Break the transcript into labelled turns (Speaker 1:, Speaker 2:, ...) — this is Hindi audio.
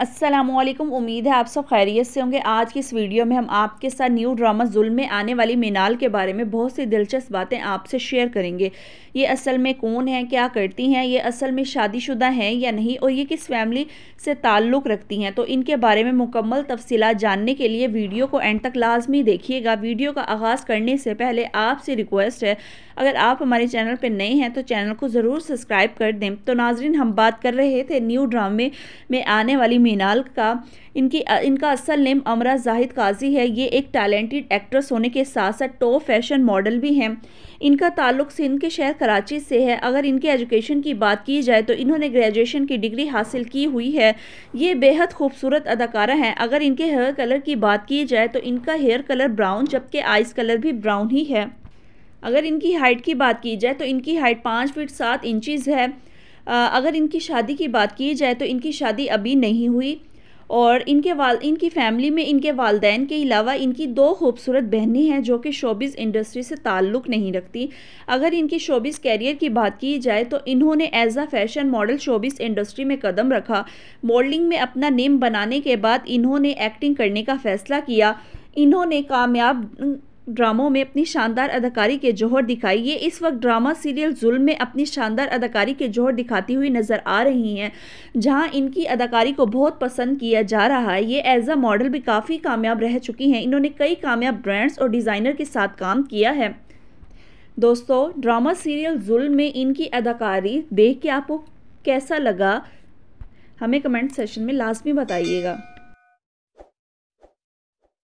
Speaker 1: असलम उम्मीद है आप सब खैरियत से होंगे आज की इस वीडियो में हम आपके साथ न्यू ड्रामा जुल्म में आने वाली मीनाल के बारे में बहुत सी दिलचस्प बातें आपसे शेयर करेंगे ये असल में कौन है क्या करती हैं ये असल में शादीशुदा हैं या नहीं और ये किस फैमिली से ताल्लुक़ रखती हैं तो इनके बारे में मुकम्मल तफसीत जानने के लिए वीडियो को एंड तक लाजमी देखिएगा वीडियो का आगाज़ करने से पहले आपसे रिक्वेस्ट है अगर आप हमारे चैनल पर नए हैं तो चैनल को ज़रूर सब्सक्राइब कर दें तो नाजरीन हम बात कर रहे थे न्यू ड्रामे में आने वाली मीनाल का इनकी इनका असल नेम अमरा जाहिद काजी है ये एक टैलेंटेड एक्ट्रेस होने के साथ साथ टॉप फैशन मॉडल भी हैं इनका ताल्लुक सिंध के शहर कराची से है अगर इनके एजुकेशन की बात की जाए तो इन्होंने ग्रेजुएशन की डिग्री हासिल की हुई है ये बेहद खूबसूरत अदाकारा हैं अगर इनके हेयर कलर की बात की जाए तो इनका हेयर कलर ब्राउन जबकि आइस कलर भी ब्राउन ही है अगर इनकी हाइट की बात की जाए तो इनकी हाइट पाँच फीट सात इंचज़ है अगर इनकी शादी की बात की जाए तो इनकी शादी अभी नहीं हुई और इनके वाल इनकी फैमिली में इनके वालदेन के अलावा इनकी दो खूबसूरत बहनें हैं जो कि शोबिस इंडस्ट्री से ताल्लुक़ नहीं रखती अगर इनकी शोबिस कैरियर की बात की जाए तो इन्होंने as a fashion model showbiz industry में कदम रखा मॉडलिंग में अपना नेम बनाने के बाद इन्होंने एक्टिंग करने का फ़ैसला किया इन्होंने कामयाब ड्रामों में अपनी शानदार अदाकारी के जोहर दिखाई ये इस वक्त ड्रामा सीरियल जुल्म में अपनी शानदार अदाकारी के जोहर दिखाती हुई नज़र आ रही हैं जहां इनकी अदाकारी को बहुत पसंद किया जा रहा है ये एज अ मॉडल भी काफ़ी कामयाब रह चुकी हैं इन्होंने कई कामयाब ब्रांड्स और डिज़ाइनर के साथ काम किया है दोस्तों ड्रामा सीरियल जुल्म में इनकी अदाकारी देख के आपको कैसा लगा हमें कमेंट सेशन में लाजमी बताइएगा